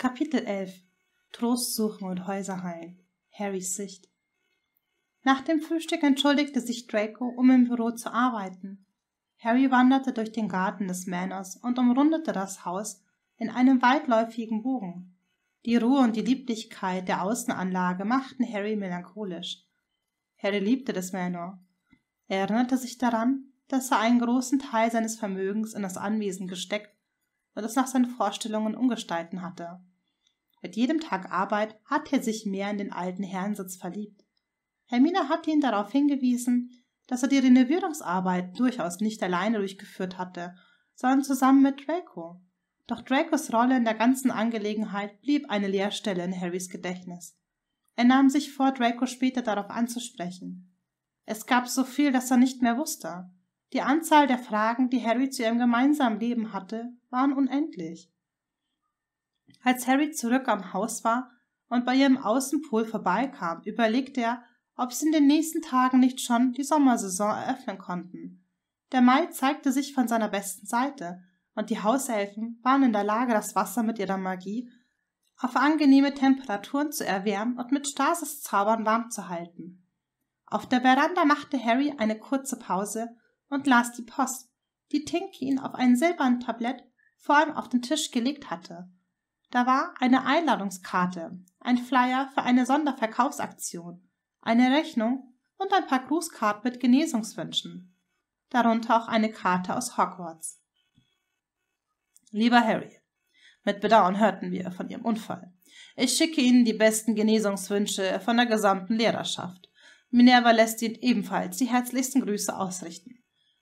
Kapitel 11 Trost suchen und Häuser heilen. Harrys Sicht. Nach dem Frühstück entschuldigte sich Draco, um im Büro zu arbeiten. Harry wanderte durch den Garten des Manors und umrundete das Haus in einem weitläufigen Bogen. Die Ruhe und die Lieblichkeit der Außenanlage machten Harry melancholisch. Harry liebte das Manor. Er erinnerte sich daran, dass er einen großen Teil seines Vermögens in das Anwesen gesteckt und es nach seinen Vorstellungen umgestalten hatte. Mit jedem Tag Arbeit hatte er sich mehr in den alten Herrensitz verliebt. Hermine hatte ihn darauf hingewiesen, dass er die Renovierungsarbeit durchaus nicht alleine durchgeführt hatte, sondern zusammen mit Draco. Doch Dracos Rolle in der ganzen Angelegenheit blieb eine Leerstelle in Harrys Gedächtnis. Er nahm sich vor, Draco später darauf anzusprechen. Es gab so viel, dass er nicht mehr wusste. Die Anzahl der Fragen, die Harry zu ihrem gemeinsamen Leben hatte, waren unendlich. Als Harry zurück am Haus war und bei ihrem Außenpol vorbeikam, überlegte er, ob sie in den nächsten Tagen nicht schon die Sommersaison eröffnen konnten. Der Mai zeigte sich von seiner besten Seite, und die Hauselfen waren in der Lage, das Wasser mit ihrer Magie auf angenehme Temperaturen zu erwärmen und mit Stasiszaubern warm zu halten. Auf der Veranda machte Harry eine kurze Pause und las die Post, die Tinky ihn auf ein silbernen Tablett vor ihm auf den Tisch gelegt hatte. Da war eine Einladungskarte, ein Flyer für eine Sonderverkaufsaktion, eine Rechnung und ein paar Grußkarten mit Genesungswünschen. Darunter auch eine Karte aus Hogwarts. Lieber Harry, mit Bedauern hörten wir von Ihrem Unfall. Ich schicke Ihnen die besten Genesungswünsche von der gesamten Lehrerschaft. Minerva lässt Ihnen ebenfalls die herzlichsten Grüße ausrichten.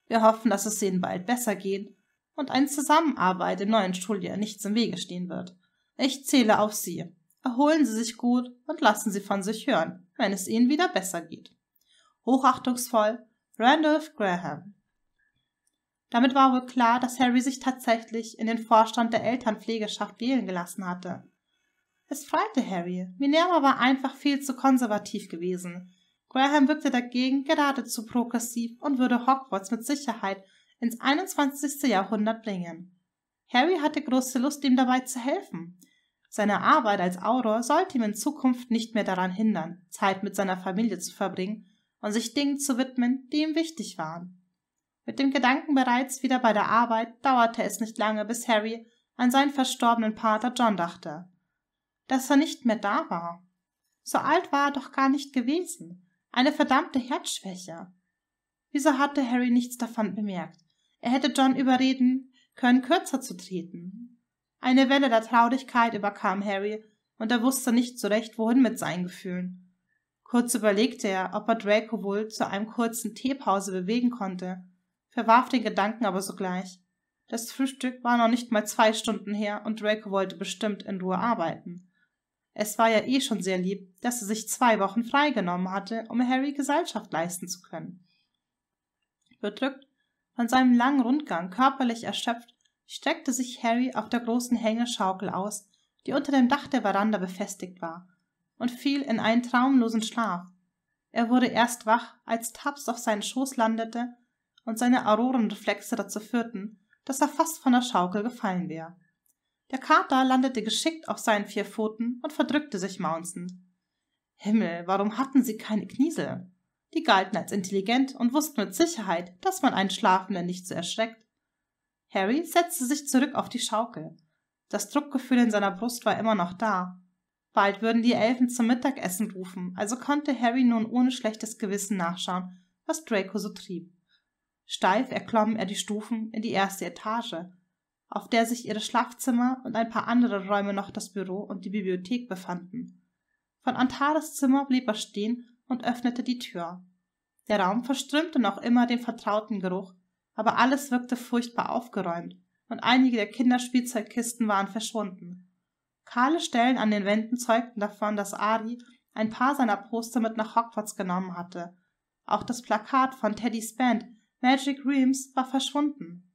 Wir hoffen, dass es Ihnen bald besser geht und eine Zusammenarbeit im neuen Schuljahr nichts im Wege stehen wird. Ich zähle auf Sie. Erholen Sie sich gut und lassen Sie von sich hören, wenn es Ihnen wieder besser geht. Hochachtungsvoll Randolph Graham. Damit war wohl klar, dass Harry sich tatsächlich in den Vorstand der Elternpflegeschaft wählen gelassen hatte. Es freute Harry. Minerva war einfach viel zu konservativ gewesen. Graham wirkte dagegen geradezu progressiv und würde Hogwarts mit Sicherheit ins 21. Jahrhundert bringen. Harry hatte große Lust, ihm dabei zu helfen. Seine Arbeit als Autor sollte ihm in Zukunft nicht mehr daran hindern, Zeit mit seiner Familie zu verbringen und sich Dingen zu widmen, die ihm wichtig waren. Mit dem Gedanken bereits wieder bei der Arbeit dauerte es nicht lange, bis Harry an seinen verstorbenen Pater John dachte. Dass er nicht mehr da war. So alt war er doch gar nicht gewesen. Eine verdammte Herzschwäche. Wieso hatte Harry nichts davon bemerkt? Er hätte John überreden können, kürzer zu treten, eine Welle der Traurigkeit überkam Harry, und er wusste nicht so recht, wohin mit seinen Gefühlen. Kurz überlegte er, ob er Draco wohl zu einem kurzen Teepause bewegen konnte, verwarf den Gedanken aber sogleich. Das Frühstück war noch nicht mal zwei Stunden her und Draco wollte bestimmt in Ruhe arbeiten. Es war ja eh schon sehr lieb, dass er sich zwei Wochen freigenommen hatte, um Harry Gesellschaft leisten zu können. Bedrückt von seinem langen Rundgang, körperlich erschöpft, streckte sich Harry auf der großen Hängeschaukel aus, die unter dem Dach der Veranda befestigt war, und fiel in einen traumlosen Schlaf. Er wurde erst wach, als Tabs auf seinen Schoß landete und seine Aurorenreflexe dazu führten, dass er fast von der Schaukel gefallen wäre. Der Kater landete geschickt auf seinen vier Pfoten und verdrückte sich maunzend. Himmel, warum hatten sie keine Kniesel? Die galten als intelligent und wussten mit Sicherheit, dass man einen Schlafenden nicht so erschreckt, Harry setzte sich zurück auf die Schaukel. Das Druckgefühl in seiner Brust war immer noch da. Bald würden die Elfen zum Mittagessen rufen, also konnte Harry nun ohne schlechtes Gewissen nachschauen, was Draco so trieb. Steif erklomm er die Stufen in die erste Etage, auf der sich ihre Schlafzimmer und ein paar andere Räume noch das Büro und die Bibliothek befanden. Von Antares Zimmer blieb er stehen und öffnete die Tür. Der Raum verströmte noch immer den vertrauten Geruch aber alles wirkte furchtbar aufgeräumt, und einige der Kinderspielzeugkisten waren verschwunden. Kahle Stellen an den Wänden zeugten davon, dass Ari ein paar seiner Poster mit nach Hogwarts genommen hatte. Auch das Plakat von Teddys Band Magic Dreams war verschwunden.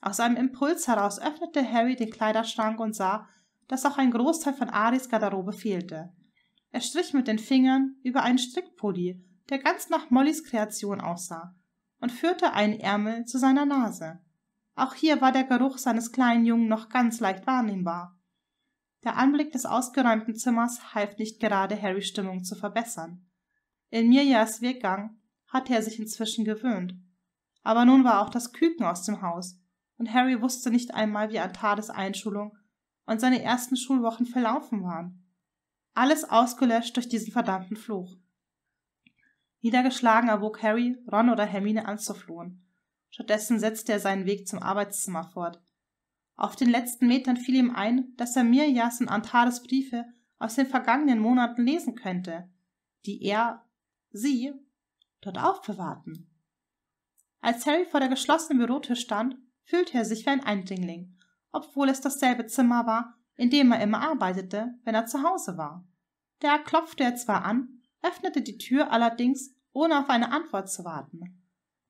Aus einem Impuls heraus öffnete Harry den Kleiderschrank und sah, dass auch ein Großteil von Aris Garderobe fehlte. Er strich mit den Fingern über einen Strickpulli, der ganz nach Mollys Kreation aussah, und führte einen Ärmel zu seiner Nase. Auch hier war der Geruch seines kleinen Jungen noch ganz leicht wahrnehmbar. Der Anblick des ausgeräumten Zimmers half nicht gerade Harrys Stimmung zu verbessern. In Mirjas Weggang hatte er sich inzwischen gewöhnt. Aber nun war auch das Küken aus dem Haus, und Harry wusste nicht einmal, wie Antades Einschulung und seine ersten Schulwochen verlaufen waren. Alles ausgelöscht durch diesen verdammten Fluch. Niedergeschlagen erwog Harry, Ron oder Hermine anzuflohen. Stattdessen setzte er seinen Weg zum Arbeitszimmer fort. Auf den letzten Metern fiel ihm ein, dass er Mirjas und Antares Briefe aus den vergangenen Monaten lesen könnte, die er, sie, dort aufbewahrten. Als Harry vor der geschlossenen Bürotür stand, fühlte er sich wie ein Eindringling, obwohl es dasselbe Zimmer war, in dem er immer arbeitete, wenn er zu Hause war. Da klopfte er zwar an, öffnete die Tür allerdings ohne auf eine Antwort zu warten.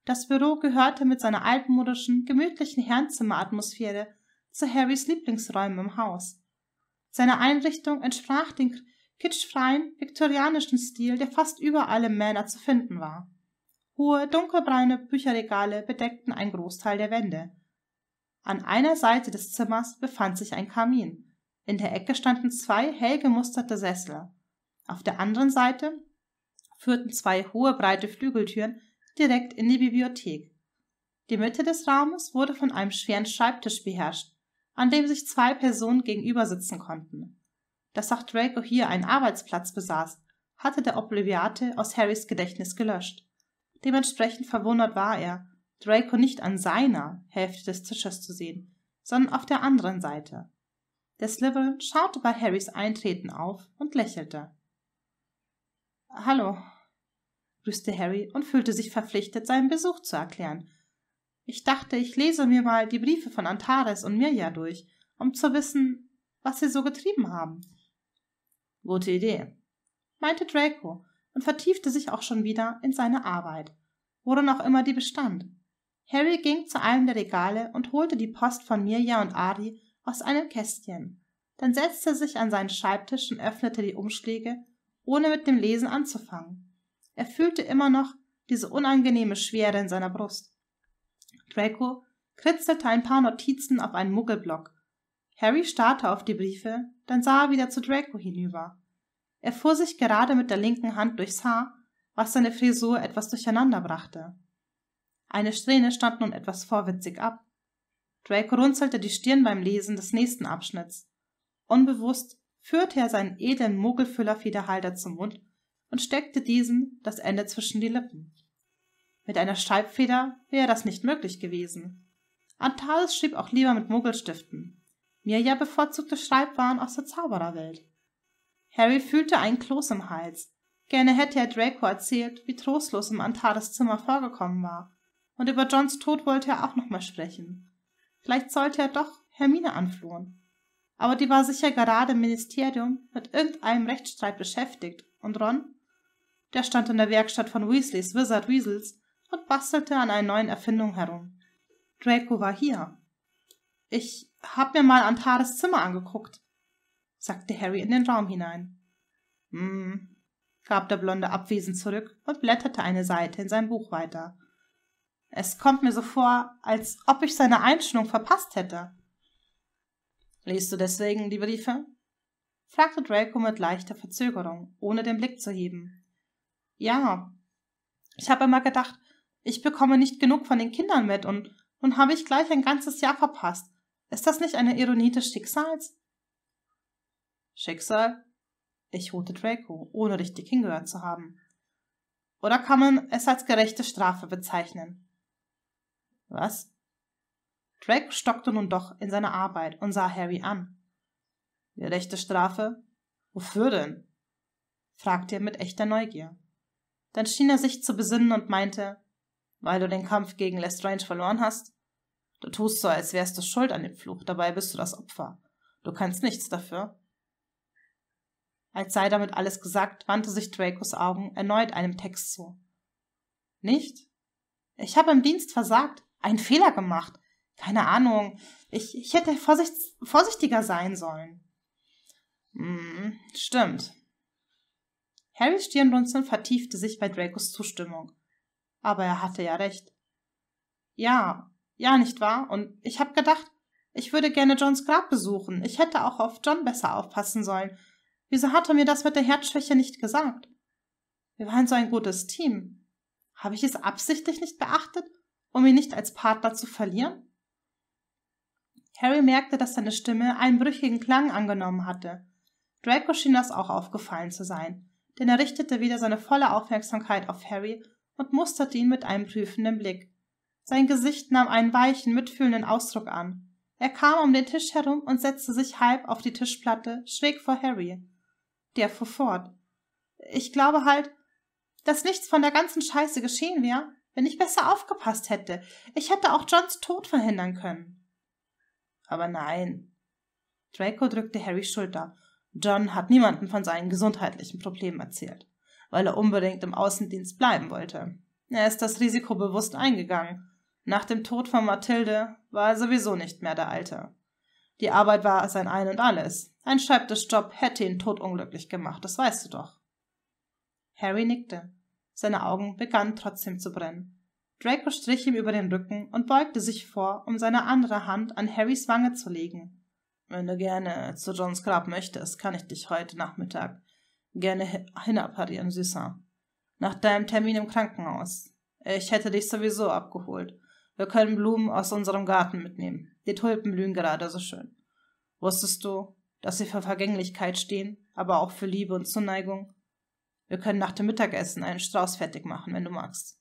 Das Büro gehörte mit seiner altmodischen, gemütlichen Herrenzimmeratmosphäre zu Harrys Lieblingsräumen im Haus. Seine Einrichtung entsprach dem kitschfreien, viktorianischen Stil, der fast überall im Manor zu finden war. Hohe, dunkelbraune Bücherregale bedeckten einen Großteil der Wände. An einer Seite des Zimmers befand sich ein Kamin. In der Ecke standen zwei hell gemusterte Sessel. Auf der anderen Seite führten zwei hohe breite Flügeltüren direkt in die Bibliothek. Die Mitte des Raumes wurde von einem schweren Schreibtisch beherrscht, an dem sich zwei Personen gegenüber sitzen konnten. Dass auch Draco hier einen Arbeitsplatz besaß, hatte der Obliviate aus Harrys Gedächtnis gelöscht. Dementsprechend verwundert war er, Draco nicht an seiner Hälfte des Tisches zu sehen, sondern auf der anderen Seite. Der Slytherin schaute bei Harrys Eintreten auf und lächelte. Hallo, grüßte Harry und fühlte sich verpflichtet, seinen Besuch zu erklären. Ich dachte, ich lese mir mal die Briefe von Antares und Mirja durch, um zu wissen, was sie so getrieben haben. Gute Idee, meinte Draco und vertiefte sich auch schon wieder in seine Arbeit, worin auch immer die bestand. Harry ging zu einem der Regale und holte die Post von Mirja und Ari aus einem Kästchen. Dann setzte er sich an seinen Schreibtisch und öffnete die Umschläge, ohne mit dem Lesen anzufangen. Er fühlte immer noch diese unangenehme Schwere in seiner Brust. Draco kritzelte ein paar Notizen auf einen Muggelblock. Harry starrte auf die Briefe, dann sah er wieder zu Draco hinüber. Er fuhr sich gerade mit der linken Hand durchs Haar, was seine Frisur etwas durcheinander brachte. Eine Strähne stand nun etwas vorwitzig ab. Draco runzelte die Stirn beim Lesen des nächsten Abschnitts. Unbewusst führte er seinen edlen Mogelfüllerfederhalter zum Mund und steckte diesen das Ende zwischen die Lippen. Mit einer Schreibfeder wäre das nicht möglich gewesen. Antares schrieb auch lieber mit Mogelstiften. Mirja bevorzugte Schreibwaren aus der Zaubererwelt. Harry fühlte einen Kloß im Hals. Gerne hätte er Draco erzählt, wie trostlos im Antares Zimmer vorgekommen war. Und über Johns Tod wollte er auch nochmal sprechen. Vielleicht sollte er doch Hermine anflohen. Aber die war sicher gerade im Ministerium mit irgendeinem Rechtsstreit beschäftigt und Ron der stand in der Werkstatt von Weasleys Wizard Weasels und bastelte an einer neuen Erfindung herum. Draco war hier. Ich hab mir mal Antares Zimmer angeguckt, sagte Harry in den Raum hinein. Hm, gab der Blonde abwesend zurück und blätterte eine Seite in sein Buch weiter. Es kommt mir so vor, als ob ich seine Einstellung verpasst hätte. Liest du deswegen die Briefe? fragte Draco mit leichter Verzögerung, ohne den Blick zu heben. Ja. Ich habe immer gedacht, ich bekomme nicht genug von den Kindern mit und nun habe ich gleich ein ganzes Jahr verpasst. Ist das nicht eine Ironie des Schicksals? Schicksal? Ich holte Draco, ohne richtig hingehört zu haben. Oder kann man es als gerechte Strafe bezeichnen? Was? Draco stockte nun doch in seiner Arbeit und sah Harry an. Gerechte Strafe? Wofür denn? fragte er mit echter Neugier. Dann schien er sich zu besinnen und meinte, weil du den Kampf gegen Lestrange verloren hast? Du tust so, als wärst du schuld an dem Fluch, dabei bist du das Opfer. Du kannst nichts dafür. Als sei damit alles gesagt, wandte sich Dracos Augen erneut einem Text zu. Nicht? Ich habe im Dienst versagt, einen Fehler gemacht. Keine Ahnung, ich, ich hätte vorsicht, vorsichtiger sein sollen. Hm, stimmt. Harrys Stirnrunzeln vertiefte sich bei Dracos Zustimmung. Aber er hatte ja recht. Ja, ja, nicht wahr? Und ich hab gedacht, ich würde gerne Johns Grab besuchen. Ich hätte auch auf John besser aufpassen sollen. Wieso hat er mir das mit der Herzschwäche nicht gesagt? Wir waren so ein gutes Team. Habe ich es absichtlich nicht beachtet, um ihn nicht als Partner zu verlieren? Harry merkte, dass seine Stimme einen brüchigen Klang angenommen hatte. Draco schien das auch aufgefallen zu sein denn er richtete wieder seine volle Aufmerksamkeit auf Harry und musterte ihn mit einem prüfenden Blick. Sein Gesicht nahm einen weichen, mitfühlenden Ausdruck an. Er kam um den Tisch herum und setzte sich halb auf die Tischplatte, schräg vor Harry. Der fuhr fort. Ich glaube halt, dass nichts von der ganzen Scheiße geschehen wäre, wenn ich besser aufgepasst hätte. Ich hätte auch Johns Tod verhindern können. Aber nein. Draco drückte Harrys Schulter. John hat niemandem von seinen gesundheitlichen Problemen erzählt, weil er unbedingt im Außendienst bleiben wollte. Er ist das Risiko bewusst eingegangen. Nach dem Tod von Mathilde war er sowieso nicht mehr der Alte. Die Arbeit war sein Ein und alles. Ein Schreibtischjob hätte ihn todunglücklich gemacht, das weißt du doch. Harry nickte. Seine Augen begannen trotzdem zu brennen. Draco strich ihm über den Rücken und beugte sich vor, um seine andere Hand an Harrys Wange zu legen. Wenn du gerne zu Johns Grab möchtest, kann ich dich heute Nachmittag gerne hinapparieren, Süßer. Nach deinem Termin im Krankenhaus. Ich hätte dich sowieso abgeholt. Wir können Blumen aus unserem Garten mitnehmen. Die Tulpen blühen gerade so schön. Wusstest du, dass sie für Vergänglichkeit stehen, aber auch für Liebe und Zuneigung? Wir können nach dem Mittagessen einen Strauß fertig machen, wenn du magst.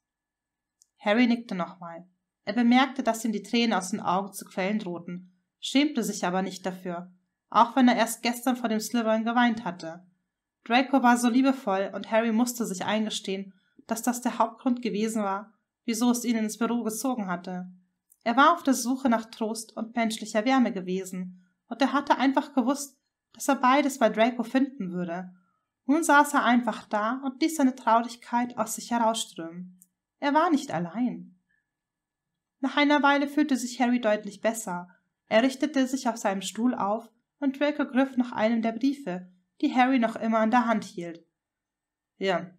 Harry nickte nochmal. Er bemerkte, dass ihm die Tränen aus den Augen zu quellen drohten, schämte sich aber nicht dafür, auch wenn er erst gestern vor dem Slytherin geweint hatte. Draco war so liebevoll und Harry musste sich eingestehen, dass das der Hauptgrund gewesen war, wieso es ihn ins Büro gezogen hatte. Er war auf der Suche nach Trost und menschlicher Wärme gewesen, und er hatte einfach gewusst, dass er beides bei Draco finden würde. Nun saß er einfach da und ließ seine Traurigkeit aus sich herausströmen. Er war nicht allein. Nach einer Weile fühlte sich Harry deutlich besser, er richtete sich auf seinem stuhl auf und Draco griff nach einem der Briefe, die Harry noch immer in der Hand hielt. Hier,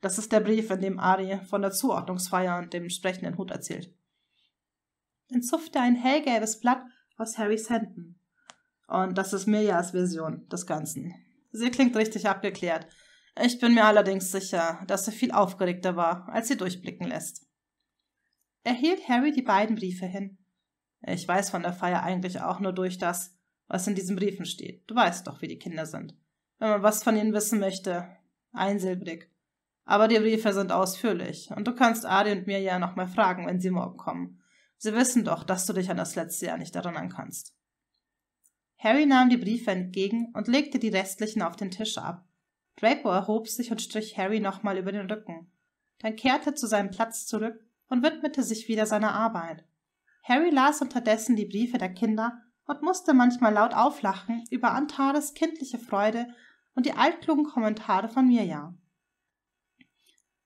das ist der Brief, in dem Ari von der Zuordnungsfeier und dem entsprechenden Hut erzählt. Dann zupfte ein hellgelbes Blatt aus Harrys Händen. Und das ist Mirjas Version des Ganzen. Sie klingt richtig abgeklärt. Ich bin mir allerdings sicher, dass sie viel aufgeregter war, als sie durchblicken lässt. Er hielt Harry die beiden Briefe hin. Ich weiß von der Feier eigentlich auch nur durch das, was in diesen Briefen steht. Du weißt doch, wie die Kinder sind. Wenn man was von ihnen wissen möchte. Einsilbrig. Aber die Briefe sind ausführlich, und du kannst Adi und mir ja nochmal fragen, wenn sie morgen kommen. Sie wissen doch, dass du dich an das letzte Jahr nicht erinnern kannst. Harry nahm die Briefe entgegen und legte die restlichen auf den Tisch ab. Draco erhob sich und strich Harry nochmal über den Rücken. Dann kehrte zu seinem Platz zurück und widmete sich wieder seiner Arbeit. Harry las unterdessen die Briefe der Kinder und musste manchmal laut auflachen über Antares kindliche Freude und die altklugen Kommentare von Mirja.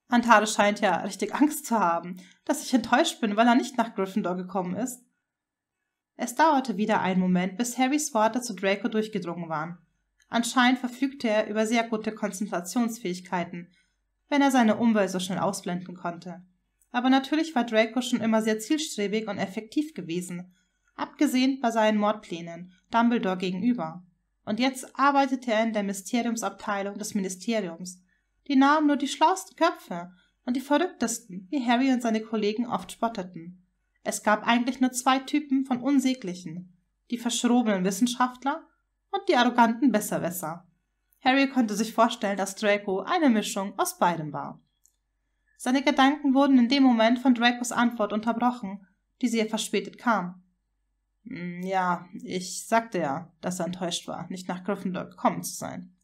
Antares scheint ja richtig Angst zu haben, dass ich enttäuscht bin, weil er nicht nach Gryffindor gekommen ist. Es dauerte wieder einen Moment, bis Harrys Worte zu Draco durchgedrungen waren. Anscheinend verfügte er über sehr gute Konzentrationsfähigkeiten, wenn er seine Umwelt so schnell ausblenden konnte. Aber natürlich war Draco schon immer sehr zielstrebig und effektiv gewesen, abgesehen bei seinen Mordplänen Dumbledore gegenüber. Und jetzt arbeitete er in der Mysteriumsabteilung des Ministeriums. Die nahmen nur die schlauesten Köpfe und die verrücktesten, wie Harry und seine Kollegen oft spotteten. Es gab eigentlich nur zwei Typen von Unsäglichen, die verschrobenen Wissenschaftler und die arroganten Besserwisser. Harry konnte sich vorstellen, dass Draco eine Mischung aus beidem war. Seine Gedanken wurden in dem Moment von Dracos Antwort unterbrochen, die sehr verspätet kam. Hm, ja, ich sagte ja, dass er enttäuscht war, nicht nach Gryffindor gekommen zu sein.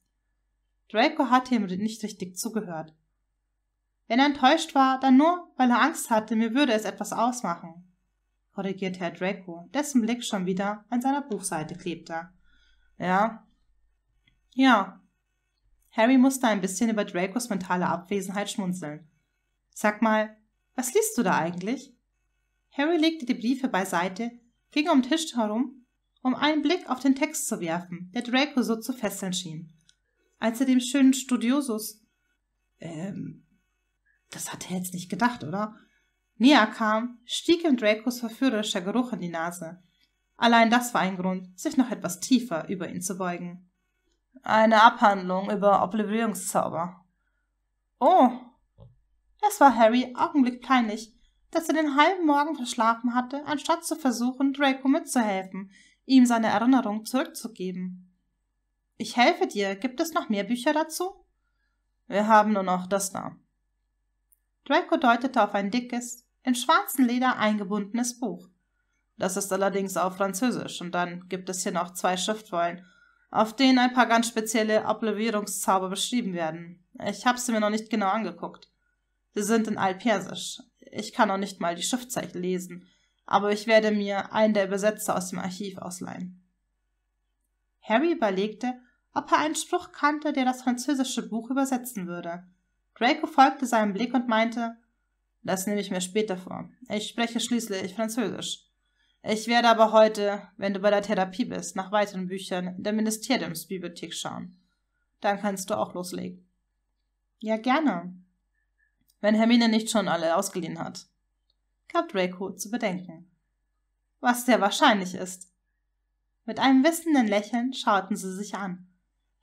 Draco hatte ihm nicht richtig zugehört. Wenn er enttäuscht war, dann nur, weil er Angst hatte, mir würde es etwas ausmachen, korrigierte Herr Draco, dessen Blick schon wieder an seiner Buchseite klebte. Ja. Ja. Harry musste ein bisschen über Dracos mentale Abwesenheit schmunzeln. Sag mal, was liest du da mhm. eigentlich? Harry legte die Briefe beiseite, ging um den Tisch herum, um einen Blick auf den Text zu werfen, der Draco so zu fesseln schien. Als er dem schönen Studiosus, ähm, das hat er jetzt nicht gedacht, oder? Näher kam, stieg ihm Dracos verführerischer Geruch in die Nase. Allein das war ein Grund, sich noch etwas tiefer über ihn zu beugen. Eine Abhandlung über Oblivierungszauber. Oh, es war Harry Augenblick peinlich, dass er den halben Morgen verschlafen hatte, anstatt zu versuchen, Draco mitzuhelfen, ihm seine Erinnerung zurückzugeben. Ich helfe dir. Gibt es noch mehr Bücher dazu? Wir haben nur noch das da. Draco deutete auf ein dickes, in schwarzen Leder eingebundenes Buch. Das ist allerdings auf Französisch, und dann gibt es hier noch zwei Schriftrollen, auf denen ein paar ganz spezielle Oblivierungszauber beschrieben werden. Ich habe sie mir noch nicht genau angeguckt. Wir sind mhm. in Altpersisch. Ich kann noch nicht mal die Schriftzeichen lesen, aber ich werde mir einen der Übersetzer aus dem Archiv ausleihen. Harry überlegte, ob er einen Spruch kannte, der das französische Buch übersetzen würde. Draco folgte seinem Blick und meinte, das nehme ich mir später vor. Ich spreche schließlich Französisch. Ich werde aber heute, wenn du bei der Therapie bist, nach weiteren Büchern in der Ministeriumsbibliothek schauen. Dann kannst du auch loslegen. Ja, gerne, wenn Hermine nicht schon alle ausgeliehen hat, gab Draco zu bedenken. Was sehr wahrscheinlich ist. Mit einem wissenden Lächeln schauten sie sich an.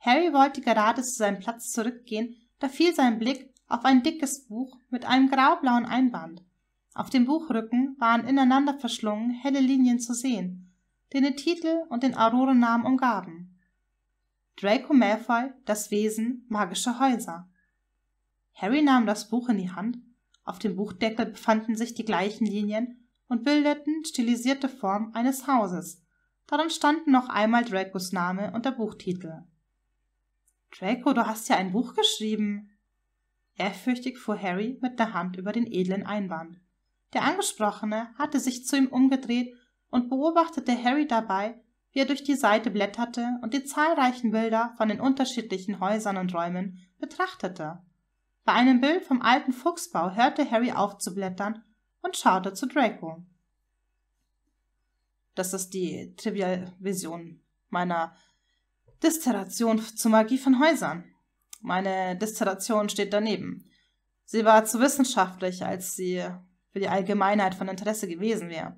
Harry wollte gerade zu seinem Platz zurückgehen, da fiel sein Blick auf ein dickes Buch mit einem graublauen Einband. Auf dem Buchrücken waren ineinander verschlungen helle Linien zu sehen, die den Titel und den Aurorennamen umgaben. Draco Malfoy, das Wesen magischer Häuser. Harry nahm das Buch in die Hand. Auf dem Buchdeckel befanden sich die gleichen Linien und bildeten stilisierte Form eines Hauses. Darin standen noch einmal Dracos Name und der Buchtitel. Draco, du hast ja ein Buch geschrieben. Ehrfürchtig fuhr Harry mit der Hand über den edlen Einband. Der Angesprochene hatte sich zu ihm umgedreht und beobachtete Harry dabei, wie er durch die Seite blätterte und die zahlreichen Bilder von den unterschiedlichen Häusern und Räumen betrachtete. Bei einem Bild vom alten Fuchsbau hörte Harry auf zu blättern und schaute zu Draco. Das ist die Trivial-Vision meiner Dissertation zur Magie von Häusern. Meine Dissertation steht daneben. Sie war zu wissenschaftlich, als sie für die Allgemeinheit von Interesse gewesen wäre.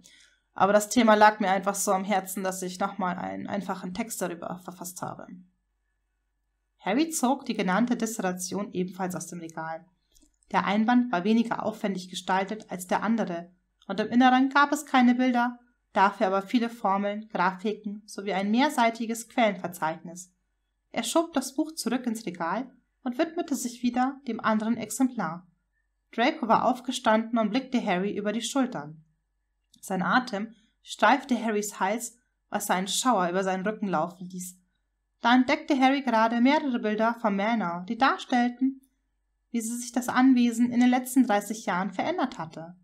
Aber das Thema lag mir einfach so am Herzen, dass ich nochmal einen einfachen Text darüber verfasst habe. Harry zog die genannte Dissertation ebenfalls aus dem Regal. Der Einband war weniger aufwendig gestaltet als der andere, und im Inneren gab es keine Bilder, dafür aber viele Formeln, Grafiken sowie ein mehrseitiges Quellenverzeichnis. Er schob das Buch zurück ins Regal und widmete sich wieder dem anderen Exemplar. Draco war aufgestanden und blickte Harry über die Schultern. Sein Atem streifte Harrys Hals, was seinen Schauer über seinen Rücken laufen ließ. Da entdeckte Harry gerade mehrere Bilder von Manor, die darstellten, wie sich das Anwesen in den letzten 30 Jahren verändert hatte.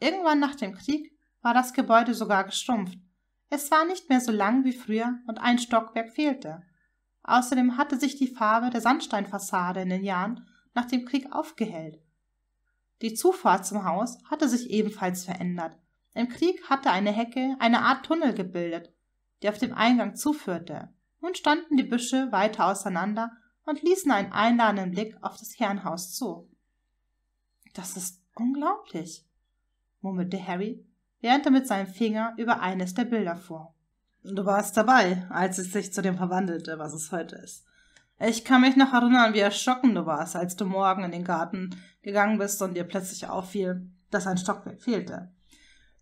Irgendwann nach dem Krieg war das Gebäude sogar geschrumpft. Es war nicht mehr so lang wie früher und ein Stockwerk fehlte. Außerdem hatte sich die Farbe der Sandsteinfassade in den Jahren nach dem Krieg aufgehellt. Die Zufahrt zum Haus hatte sich ebenfalls verändert. Im Krieg hatte eine Hecke eine Art Tunnel gebildet, die auf dem Eingang zuführte nun standen die büsche weiter auseinander und ließen einen einladenden blick auf das herrenhaus zu das ist unglaublich murmelte harry während er mit seinem finger über eines der bilder fuhr du warst dabei als es sich zu dem verwandelte was es heute ist ich kann mich noch erinnern, wie erschrocken du warst, als du morgen in den Garten gegangen bist und dir plötzlich auffiel, dass ein Stockwerk fehlte.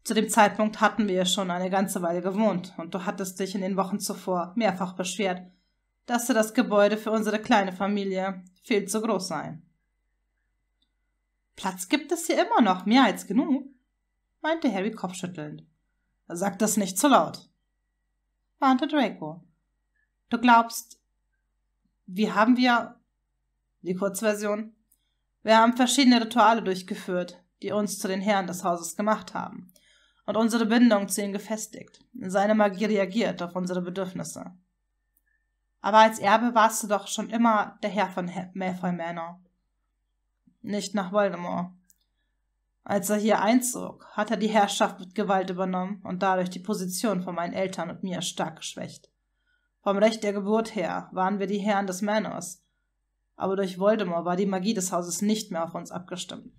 Zu dem Zeitpunkt hatten wir schon eine ganze Weile gewohnt und du hattest dich in den Wochen zuvor mehrfach beschwert, dass dir das Gebäude für unsere kleine Familie viel zu groß sei. Platz gibt es hier immer noch, mehr als genug, meinte Harry kopfschüttelnd. Sag das nicht zu laut, warnte Draco. Du glaubst, wir haben wir. Die Kurzversion. Wir haben verschiedene Rituale durchgeführt, die uns zu den Herren des Hauses gemacht haben und unsere Bindung zu ihm gefestigt, seine Magie reagiert auf unsere Bedürfnisse. Aber als Erbe warst du doch schon immer der Herr von Malfoy Manor. Nicht nach Voldemort. Als er hier einzog, hat er die Herrschaft mit Gewalt übernommen und dadurch die Position von meinen Eltern und mir stark geschwächt. Vom Recht der Geburt her waren wir die Herren des Manors, aber durch Voldemort war die Magie des Hauses nicht mehr auf uns abgestimmt.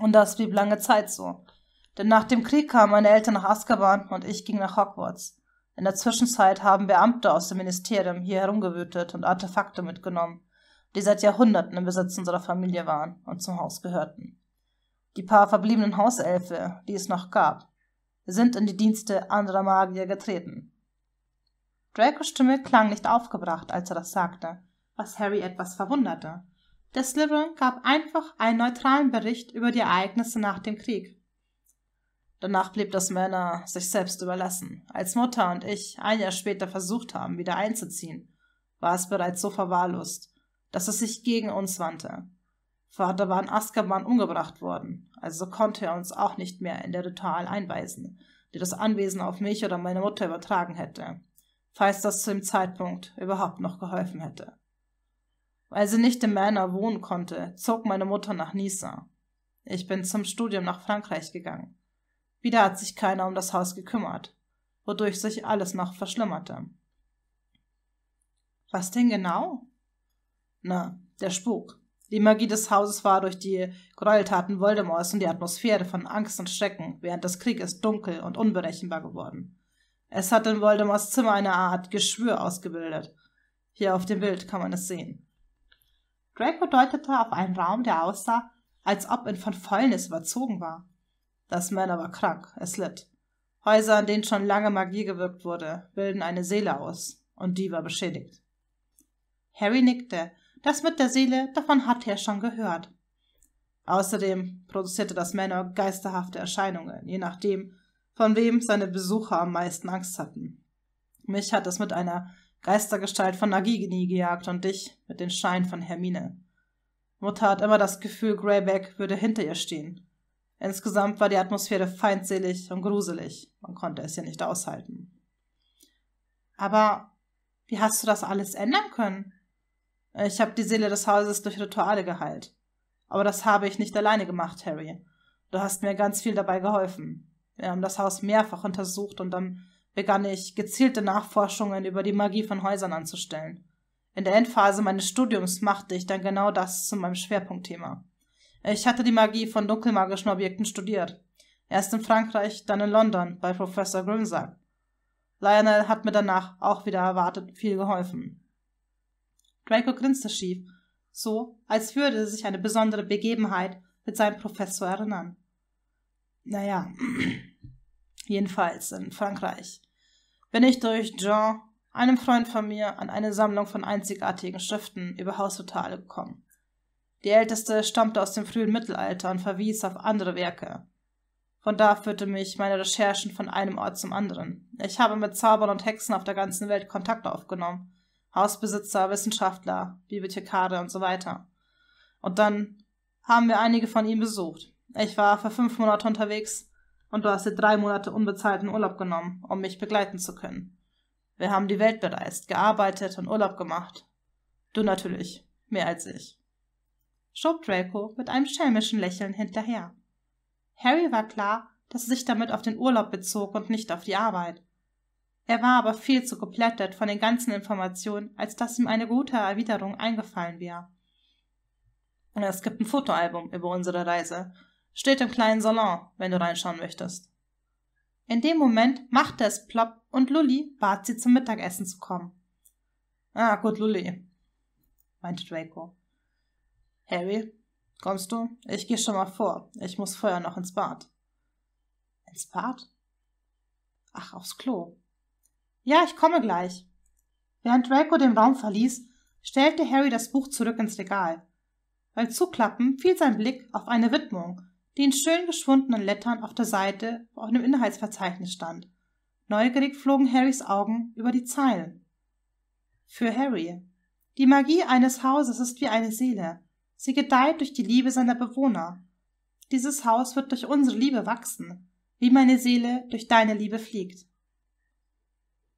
Und das blieb lange Zeit so, denn nach dem Krieg kamen meine Eltern nach Azkaban und ich ging nach Hogwarts. In der Zwischenzeit haben Beamte aus dem Ministerium hier herumgewütet und Artefakte mitgenommen, die seit Jahrhunderten im Besitz unserer Familie waren und zum Haus gehörten. Die paar verbliebenen Hauselfe, die es noch gab, sind in die Dienste anderer Magier getreten. Dracos Stimme klang nicht aufgebracht, als er das sagte, was Harry etwas verwunderte. Der Slytherin gab einfach einen neutralen Bericht über die Ereignisse nach dem Krieg Danach blieb das Männer sich selbst überlassen. Als Mutter und ich ein Jahr später versucht haben, wieder einzuziehen, war es bereits so verwahrlost, dass es sich gegen uns wandte. Vater war in Azkaban umgebracht worden, also konnte er uns auch nicht mehr in der Ritual einweisen, die das Anwesen auf mich oder meine Mutter übertragen hätte, falls das zu dem Zeitpunkt überhaupt noch geholfen hätte. Weil sie nicht im Männer wohnen konnte, zog meine Mutter nach Nisa. Ich bin zum Studium nach Frankreich gegangen. Wieder hat sich keiner um das Haus gekümmert, wodurch sich alles noch verschlimmerte. Was denn genau? Na, der Spuk. Die Magie des Hauses war durch die Gräueltaten Voldemorts und die Atmosphäre von Angst und Schrecken während des Krieges dunkel und unberechenbar geworden. Es hat in Voldemorts Zimmer eine Art Geschwür ausgebildet. Hier auf dem Bild kann man es sehen. Draco deutete auf einen Raum, der aussah, als ob er von Fäulnis überzogen war. Das Man war krank, es litt. Häuser, an denen schon lange Magie gewirkt wurde, bilden eine Seele aus, und die war beschädigt. Harry nickte. Das mit der Seele, davon hat er schon gehört. Außerdem produzierte das Manor geisterhafte Erscheinungen, je nachdem, von wem seine Besucher am meisten Angst hatten. Mich hat es mit einer Geistergestalt von Nagigini gejagt und dich mit dem Schein von Hermine. Mutter hat immer das Gefühl, Greyback würde hinter ihr stehen. Insgesamt war die Atmosphäre feindselig und gruselig. Man konnte es ja nicht aushalten. Aber wie hast du das alles ändern können? Ich habe die Seele des Hauses durch Rituale geheilt. Aber das habe ich nicht alleine gemacht, Harry. Du hast mir ganz viel dabei geholfen. Wir haben das Haus mehrfach untersucht und dann begann ich, gezielte Nachforschungen über die Magie von Häusern anzustellen. In der Endphase meines Studiums machte ich dann genau das zu meinem Schwerpunktthema. Ich hatte die Magie von dunkelmagischen Objekten studiert. Erst in Frankreich, dann in London bei Professor Grimsack. Lionel hat mir danach auch wieder erwartet viel geholfen. Draco grinste schief, so als würde sich eine besondere Begebenheit mit seinem Professor erinnern. Naja, jedenfalls in Frankreich bin ich durch Jean, einem Freund von mir, an eine Sammlung von einzigartigen Schriften über Hausrituale gekommen. Die älteste stammte aus dem frühen Mittelalter und verwies auf andere Werke. Von da führte mich meine Recherchen von einem Ort zum anderen. Ich habe mit Zaubern und Hexen auf der ganzen Welt Kontakt aufgenommen. Hausbesitzer, Wissenschaftler, Bibliothekare und so weiter. Und dann haben wir einige von ihnen besucht. Ich war für fünf Monate unterwegs und du hast dir drei Monate unbezahlten Urlaub genommen, um mich begleiten zu können. Wir haben die Welt bereist, gearbeitet und Urlaub gemacht. Du natürlich, mehr als ich schob Draco mit einem schelmischen Lächeln hinterher. Harry war klar, dass er sich damit auf den Urlaub bezog und nicht auf die Arbeit. Er war aber viel zu geplättet von den ganzen Informationen, als dass ihm eine gute Erwiderung eingefallen wäre. Es gibt ein Fotoalbum über unsere Reise. Steht im kleinen Salon, wenn du reinschauen möchtest. In dem Moment machte es plopp und Lully bat sie zum Mittagessen zu kommen. Ah, gut, Lully, meinte Draco. Harry, kommst du? Ich gehe schon mal vor. Ich muss vorher noch ins Bad. Ins Bad? Ach, aufs Klo. Ja, ich komme gleich. Während Draco den Raum verließ, stellte Harry das Buch zurück ins Regal. Beim Zuklappen fiel sein Blick auf eine Widmung, die in schön geschwundenen Lettern auf der Seite auf dem Inhaltsverzeichnis stand. Neugierig flogen Harrys Augen über die Zeilen. Für Harry. Die Magie eines Hauses ist wie eine Seele. Sie gedeiht durch die Liebe seiner Bewohner. Dieses Haus wird durch unsere Liebe wachsen, wie meine Seele durch deine Liebe fliegt.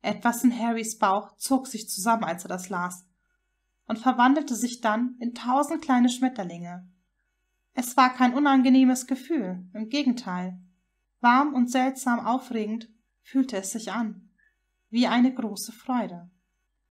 Etwas in Harrys Bauch zog sich zusammen, als er das las, und verwandelte sich dann in tausend kleine Schmetterlinge. Es war kein unangenehmes Gefühl, im Gegenteil. Warm und seltsam aufregend fühlte es sich an, wie eine große Freude.